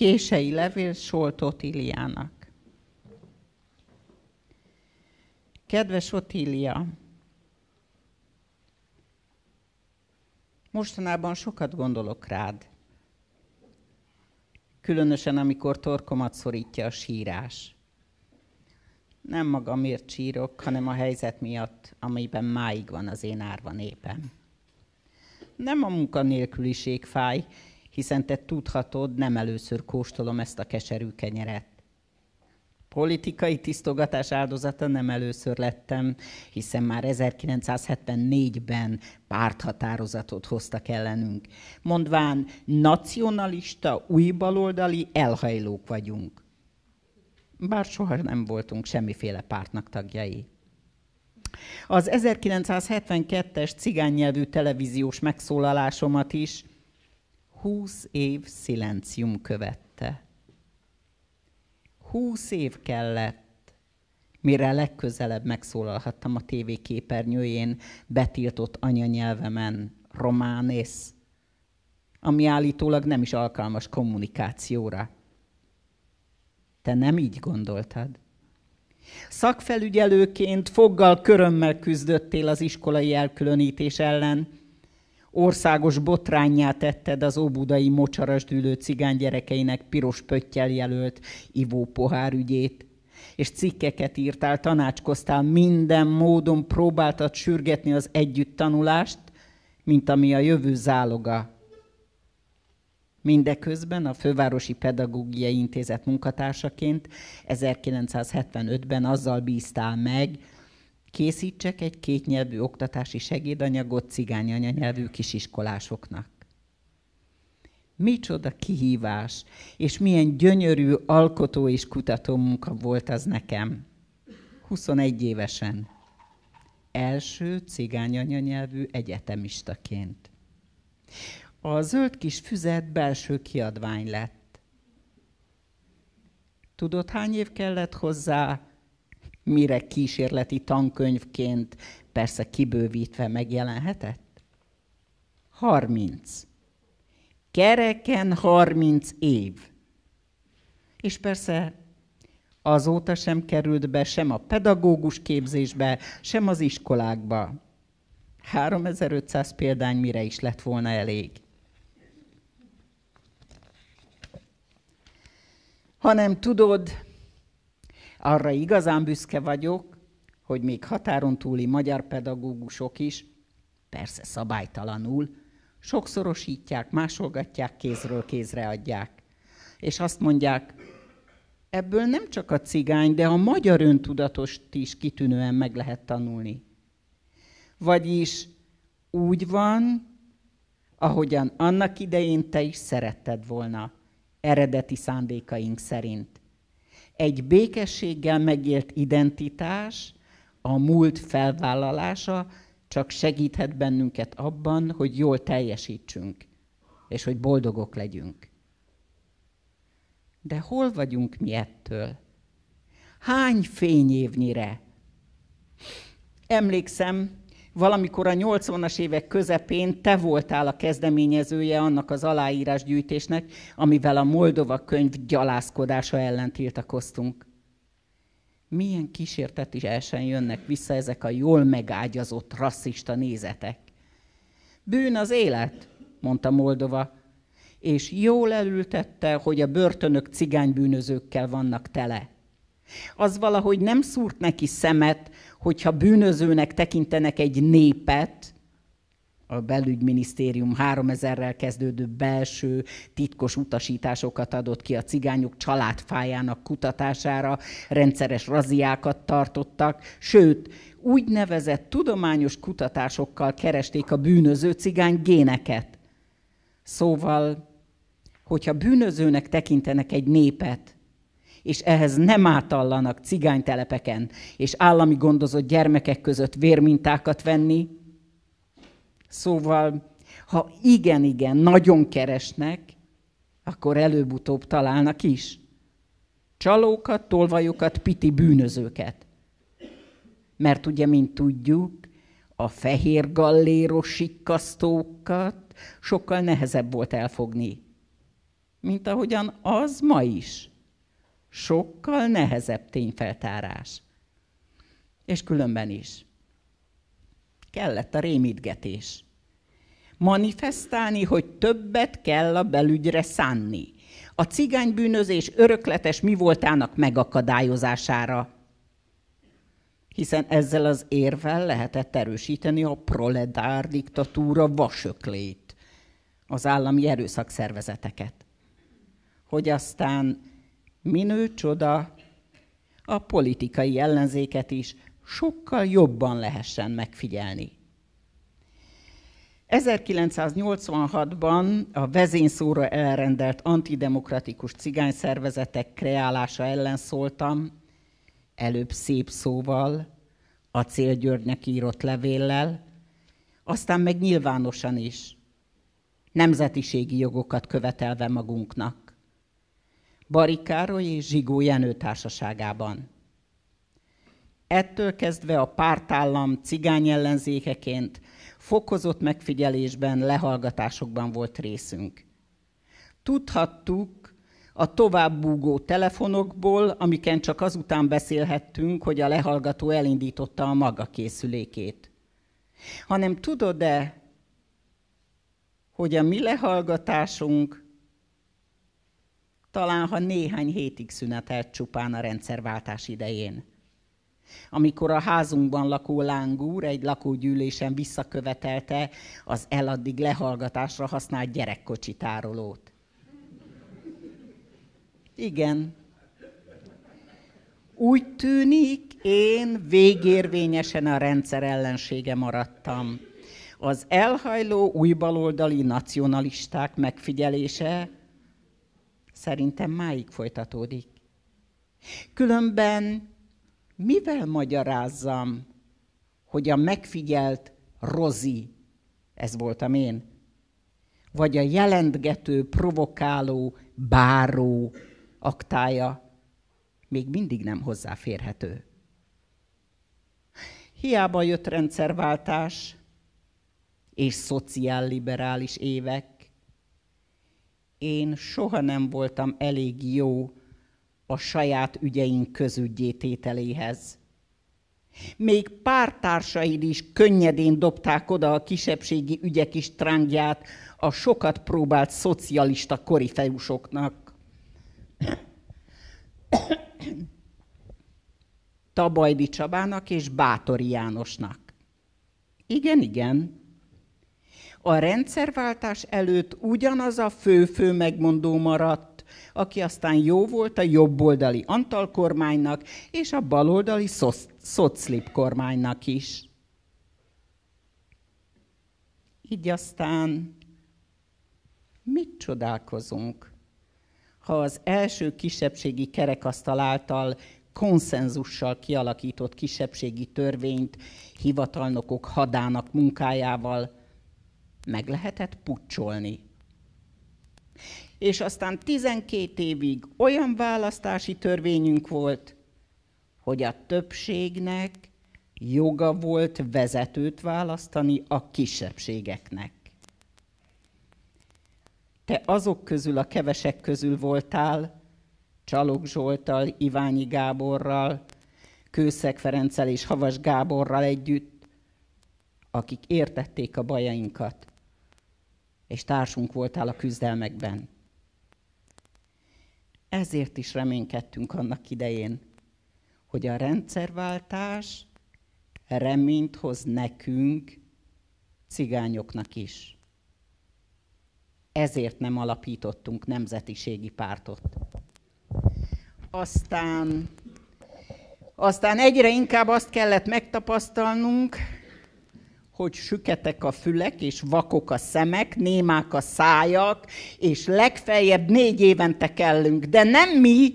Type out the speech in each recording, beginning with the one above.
Kései levél Solt Iliának. Kedves Otília! Mostanában sokat gondolok rád. Különösen, amikor torkomat szorítja a sírás. Nem magamért sírok, hanem a helyzet miatt, amiben máig van az én árva népem. Nem a munkanélküliség fáj, hiszen te tudhatod, nem először kóstolom ezt a keserű kenyeret. Politikai tisztogatás áldozata nem először lettem, hiszen már 1974-ben párthatározatot hoztak ellenünk, mondván nacionalista, újbaloldali elhajlók vagyunk. Bár soha nem voltunk semmiféle pártnak tagjai. Az 1972-es cigánynyelvű televíziós megszólalásomat is húsz év szilencium követte. Húsz év kellett, mire legközelebb megszólalhattam a képernyőjén betiltott anyanyelvemen, románész, ami állítólag nem is alkalmas kommunikációra. Te nem így gondoltad? Szakfelügyelőként foggal körömmel küzdöttél az iskolai elkülönítés ellen, országos botrányát tetted az óbudai mocsaras dűlő cigány gyerekeinek piros pöttyel jelölt pohár ügyét és cikkeket írtál, tanácskoztál, minden módon próbáltad sürgetni az tanulást, mint ami a jövő záloga. Mindeközben a Fővárosi Pedagógiai Intézet munkatársaként 1975-ben azzal bíztál meg, Készítsek egy kétnyelvű oktatási segédanyagot cigány anyanyelvű kisiskolásoknak. Micsoda kihívás, és milyen gyönyörű alkotó és kutató munka volt az nekem. 21 évesen. Első cigány anyanyelvű egyetemistaként. A zöld kis füzet belső kiadvány lett. Tudod, hány év kellett hozzá, mire kísérleti tankönyvként persze kibővítve megjelenhetett? 30. Kereken 30 év. És persze azóta sem került be sem a pedagógus képzésbe, sem az iskolákba. 3500 példány mire is lett volna elég. Hanem tudod, arra igazán büszke vagyok, hogy még határon túli magyar pedagógusok is, persze szabálytalanul, sokszorosítják, másolgatják, kézről kézre adják. És azt mondják, ebből nem csak a cigány, de a magyar öntudatost is kitűnően meg lehet tanulni. Vagyis úgy van, ahogyan annak idején te is szeretted volna, eredeti szándékaink szerint egy békességgel megélt identitás, a múlt felvállalása csak segíthet bennünket abban, hogy jól teljesítsünk, és hogy boldogok legyünk. De hol vagyunk mi ettől? Hány fényévnyire? Emlékszem, Valamikor a 80-as évek közepén te voltál a kezdeményezője annak az aláírásgyűjtésnek, amivel a Moldova könyv gyalászkodása ellen tiltakoztunk. Milyen kísértet is elsen jönnek vissza ezek a jól megágyazott rasszista nézetek. Bűn az élet, mondta Moldova, és jól elültette, hogy a börtönök cigánybűnözőkkel vannak tele. Az valahogy nem szúrt neki szemet, hogyha bűnözőnek tekintenek egy népet, a belügyminisztérium 3000-rel kezdődő belső titkos utasításokat adott ki a cigányok családfájának kutatására, rendszeres raziákat tartottak, sőt, úgynevezett tudományos kutatásokkal keresték a bűnöző cigány géneket. Szóval, hogyha bűnözőnek tekintenek egy népet, és ehhez nem átallanak cigánytelepeken és állami gondozott gyermekek között vérmintákat venni. Szóval, ha igen-igen nagyon keresnek, akkor előbb-utóbb találnak is. Csalókat, tolvajokat, piti bűnözőket. Mert ugye, mint tudjuk, a fehér galléros sikkasztókat sokkal nehezebb volt elfogni, mint ahogyan az ma is sokkal nehezebb tényfeltárás. És különben is. Kellett a rémítgetés. Manifestálni, hogy többet kell a belügyre szánni. A cigánybűnözés örökletes mi voltának megakadályozására. Hiszen ezzel az érvel lehetett erősíteni a proletár diktatúra vasöklét, az állami erőszakszervezeteket. Hogy aztán minő csoda, a politikai ellenzéket is sokkal jobban lehessen megfigyelni. 1986-ban a vezényszóra elrendelt antidemokratikus szervezetek kreálása ellen szóltam, előbb szép szóval, a Györgynek írott levéllel, aztán meg nyilvánosan is, nemzetiségi jogokat követelve magunknak. Barik Károly és Zsigó Jenő társaságában. Ettől kezdve a pártállam cigány ellenzékeként fokozott megfigyelésben, lehallgatásokban volt részünk. Tudhattuk a továbbbúgó telefonokból, amiken csak azután beszélhettünk, hogy a lehallgató elindította a maga készülékét. Hanem tudod-e, hogy a mi lehallgatásunk talán ha néhány hétig szünetelt csupán a rendszerváltás idején. Amikor a házunkban lakó lángúr egy lakógyűlésen visszakövetelte az eladdig lehallgatásra használt gyerekkocsi tárolót. Igen. Úgy tűnik, én végérvényesen a rendszer ellensége maradtam. Az elhajló új baloldali nacionalisták megfigyelése szerintem máig folytatódik. Különben mivel magyarázzam, hogy a megfigyelt rozi, ez voltam én, vagy a jelentgető, provokáló, báró aktája még mindig nem hozzáférhető. Hiába jött rendszerváltás és szociálliberális évek, én soha nem voltam elég jó a saját ügyeink közügyétételéhez. Még pártársaid is könnyedén dobták oda a kisebbségi ügyek is trángját a sokat próbált szocialista korifejusoknak. Tabajdi Csabának és Bátori Jánosnak. Igen, igen, a rendszerváltás előtt ugyanaz a fő-fő megmondó maradt, aki aztán jó volt a jobboldali Antal kormánynak és a baloldali Szoclip kormánynak is. Így aztán mit csodálkozunk, ha az első kisebbségi kerekasztal által konszenzussal kialakított kisebbségi törvényt hivatalnokok hadának munkájával meg lehetett pucsolni. És aztán 12 évig olyan választási törvényünk volt, hogy a többségnek joga volt vezetőt választani a kisebbségeknek. Te azok közül a kevesek közül voltál, Csalog Zsoltal, Iványi Gáborral, Kőszeg Ferenccel és Havas Gáborral együtt, akik értették a bajainkat, és társunk voltál a küzdelmekben. Ezért is reménykedtünk annak idején, hogy a rendszerváltás reményt hoz nekünk, cigányoknak is. Ezért nem alapítottunk nemzetiségi pártot. Aztán, aztán egyre inkább azt kellett megtapasztalnunk, hogy süketek a fülek, és vakok a szemek, némák a szájak, és legfeljebb négy évente kellünk, de nem mi,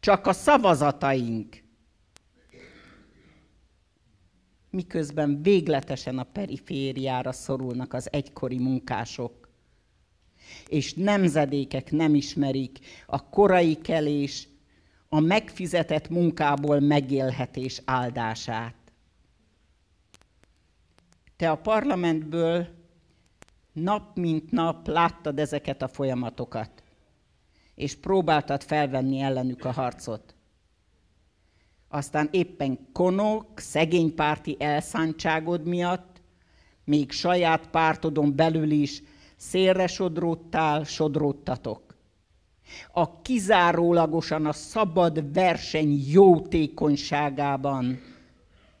csak a szavazataink. Miközben végletesen a perifériára szorulnak az egykori munkások. És nemzedékek nem ismerik a korai kelés, a megfizetett munkából megélhetés áldását. Te a parlamentből nap mint nap láttad ezeket a folyamatokat, és próbáltad felvenni ellenük a harcot. Aztán éppen konok, párti elszántságod miatt, még saját pártodon belül is szélre sodródtál, sodródtatok. A kizárólagosan a szabad verseny jótékonyságában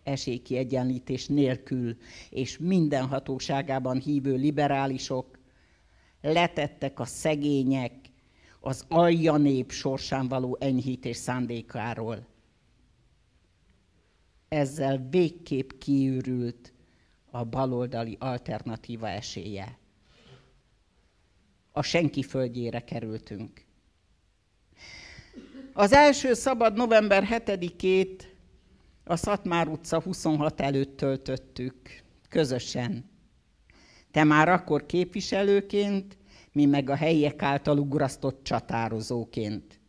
esélykiegyenlítés nélkül, és minden hatóságában hívő liberálisok letettek a szegények, az alja nép sorsán való enyhítés szándékáról. Ezzel végképp kiürült a baloldali alternatíva esélye. A senki földjére kerültünk. Az első szabad november 7-ét a Szatmár utca 26 előtt töltöttük közösen. Te már akkor képviselőként, mi meg a helyiek által ugrasztott csatározóként.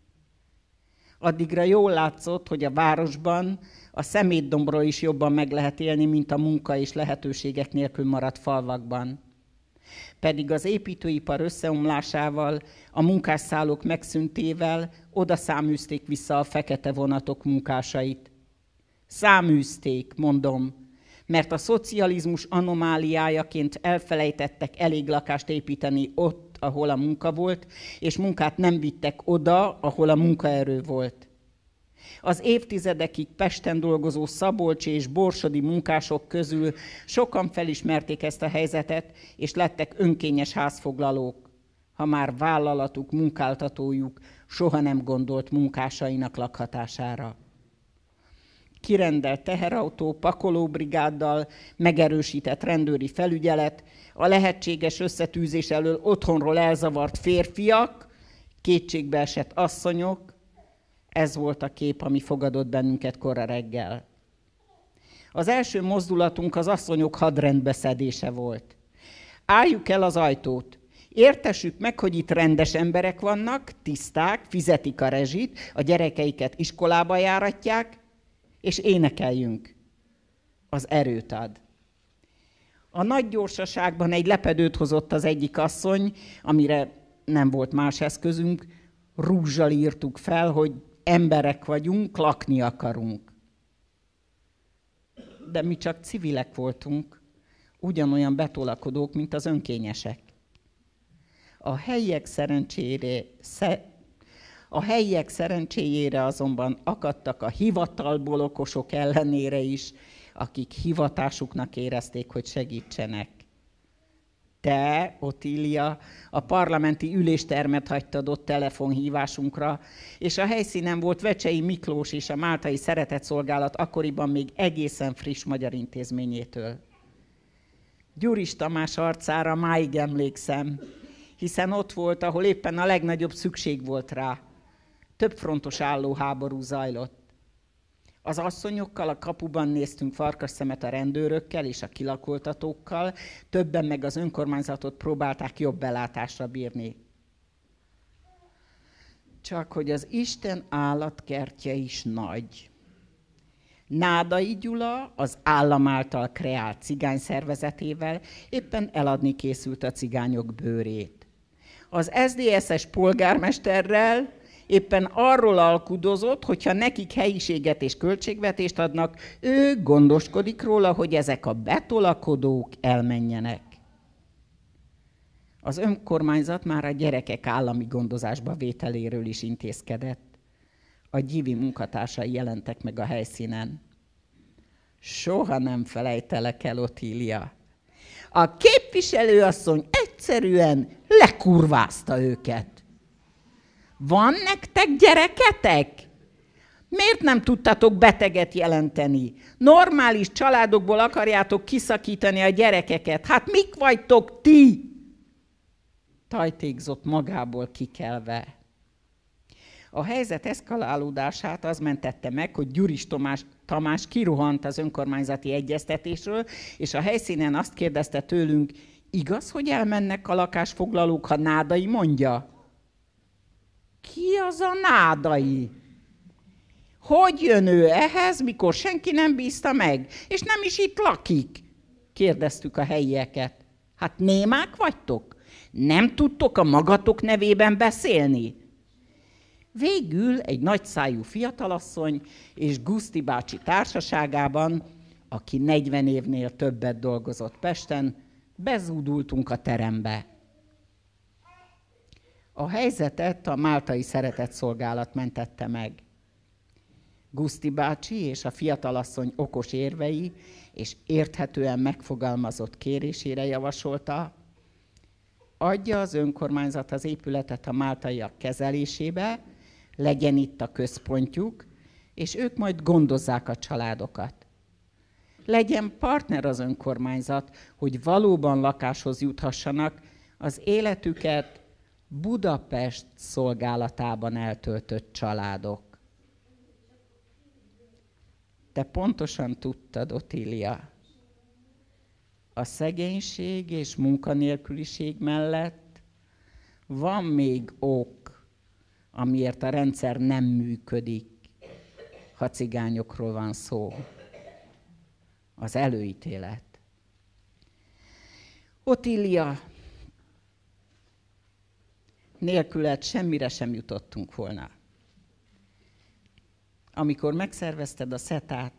Addigra jól látszott, hogy a városban a szemétdombról is jobban meg lehet élni, mint a munka és lehetőségek nélkül maradt falvakban. Pedig az építőipar összeomlásával, a munkásszálok megszüntével odaszáműzték vissza a fekete vonatok munkásait – Száműzték, mondom, mert a szocializmus anomáliájaként elfelejtettek elég lakást építeni ott, ahol a munka volt, és munkát nem vittek oda, ahol a munkaerő volt. Az évtizedekig Pesten dolgozó szabolcsi és borsodi munkások közül sokan felismerték ezt a helyzetet, és lettek önkényes házfoglalók, ha már vállalatuk, munkáltatójuk soha nem gondolt munkásainak lakhatására kirendelt teherautó, pakolóbrigáddal, megerősített rendőri felügyelet, a lehetséges összetűzés elől otthonról elzavart férfiak, kétségbeesett asszonyok, ez volt a kép, ami fogadott bennünket korra reggel. Az első mozdulatunk az asszonyok hadrendbeszedése volt. Álljuk el az ajtót, Értesük meg, hogy itt rendes emberek vannak, tiszták, fizetik a rezsit, a gyerekeiket iskolába járatják, és énekeljünk. Az erőt ad. A nagy gyorsaságban egy lepedőt hozott az egyik asszony, amire nem volt más eszközünk, rúzsal írtuk fel, hogy emberek vagyunk, lakni akarunk. De mi csak civilek voltunk, ugyanolyan betolakodók, mint az önkényesek. A helyiek szerencsére, a helyiek szerencséjére azonban akadtak a hivatalból okosok ellenére is, akik hivatásuknak érezték, hogy segítsenek. Te, Otília, a parlamenti üléstermet hagytad ott telefonhívásunkra, és a helyszínen volt Vecsei Miklós és a Máltai Szeretetszolgálat akkoriban még egészen friss magyar intézményétől. Gyuris Tamás arcára máig emlékszem, hiszen ott volt, ahol éppen a legnagyobb szükség volt rá – több frontos álló háború zajlott. Az asszonyokkal a kapuban néztünk farkas szemet a rendőrökkel és a kilakoltatókkal, többen meg az önkormányzatot próbálták jobb belátásra bírni. Csak hogy az Isten állatkertje is nagy. Nádai Gyula az állam által kreált cigány szervezetével éppen eladni készült a cigányok bőrét. Az SZDSZ-es polgármesterrel éppen arról alkudozott, hogyha nekik helyiséget és költségvetést adnak, ő gondoskodik róla, hogy ezek a betolakodók elmenjenek. Az önkormányzat már a gyerekek állami gondozásba vételéről is intézkedett. A gyívi munkatársai jelentek meg a helyszínen. Soha nem felejtelek el, Otília. A képviselőasszony egyszerűen lekurvázta őket. Van nektek gyereketek? Miért nem tudtatok beteget jelenteni? Normális családokból akarjátok kiszakítani a gyerekeket. Hát mik vagytok ti? Tajtékzott magából kikelve. A helyzet eszkalálódását az mentette meg, hogy Gyuris Tomás, Tamás kiruhant az önkormányzati egyeztetésről, és a helyszínen azt kérdezte tőlünk, igaz, hogy elmennek a lakásfoglalók, ha nádai mondja? Ki az a nádai? Hogy jön ő ehhez, mikor senki nem bízta meg, és nem is itt lakik? Kérdeztük a helyieket. Hát némák vagytok? Nem tudtok a magatok nevében beszélni? Végül egy nagyszájú fiatalasszony és Guszti bácsi társaságában, aki 40 évnél többet dolgozott Pesten, bezúdultunk a terembe. A helyzetet a máltai szeretetszolgálat mentette meg. Guszti bácsi és a fiatalasszony okos érvei és érthetően megfogalmazott kérésére javasolta, adja az önkormányzat az épületet a máltaiak kezelésébe, legyen itt a központjuk, és ők majd gondozzák a családokat. Legyen partner az önkormányzat, hogy valóban lakáshoz juthassanak, az életüket Budapest szolgálatában eltöltött családok. Te pontosan tudtad, Otília, a szegénység és munkanélküliség mellett van még ok, amiért a rendszer nem működik, ha cigányokról van szó. Az előítélet. Otília, nélküled semmire sem jutottunk volna. Amikor megszervezted a szetát,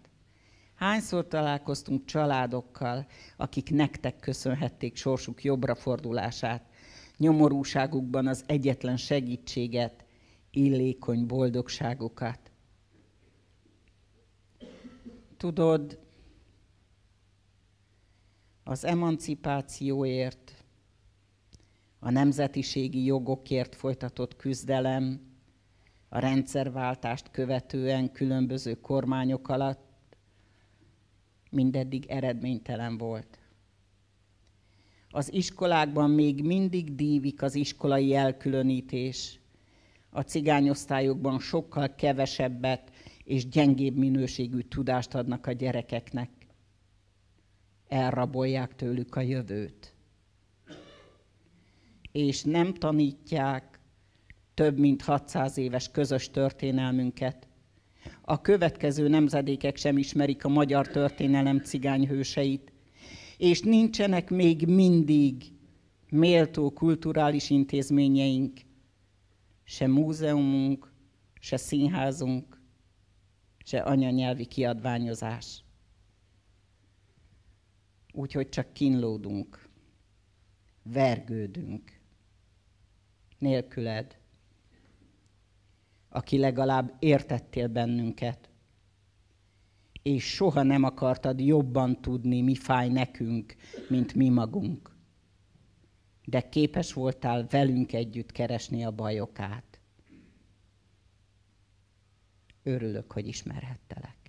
hányszor találkoztunk családokkal, akik nektek köszönhették sorsuk jobbra fordulását, nyomorúságukban az egyetlen segítséget, illékony boldogságukat. Tudod, az emancipációért, a nemzetiségi jogokért folytatott küzdelem, a rendszerváltást követően különböző kormányok alatt mindeddig eredménytelen volt. Az iskolákban még mindig dívik az iskolai elkülönítés, a cigányosztályokban sokkal kevesebbet és gyengébb minőségű tudást adnak a gyerekeknek. Elrabolják tőlük a jövőt és nem tanítják több mint 600 éves közös történelmünket. A következő nemzedékek sem ismerik a magyar történelem cigányhőseit, és nincsenek még mindig méltó kulturális intézményeink, se múzeumunk, se színházunk, se anyanyelvi kiadványozás. Úgyhogy csak kínlódunk, vergődünk, nélküled, aki legalább értettél bennünket, és soha nem akartad jobban tudni, mi fáj nekünk, mint mi magunk. De képes voltál velünk együtt keresni a bajokát. Örülök, hogy ismerhettelek.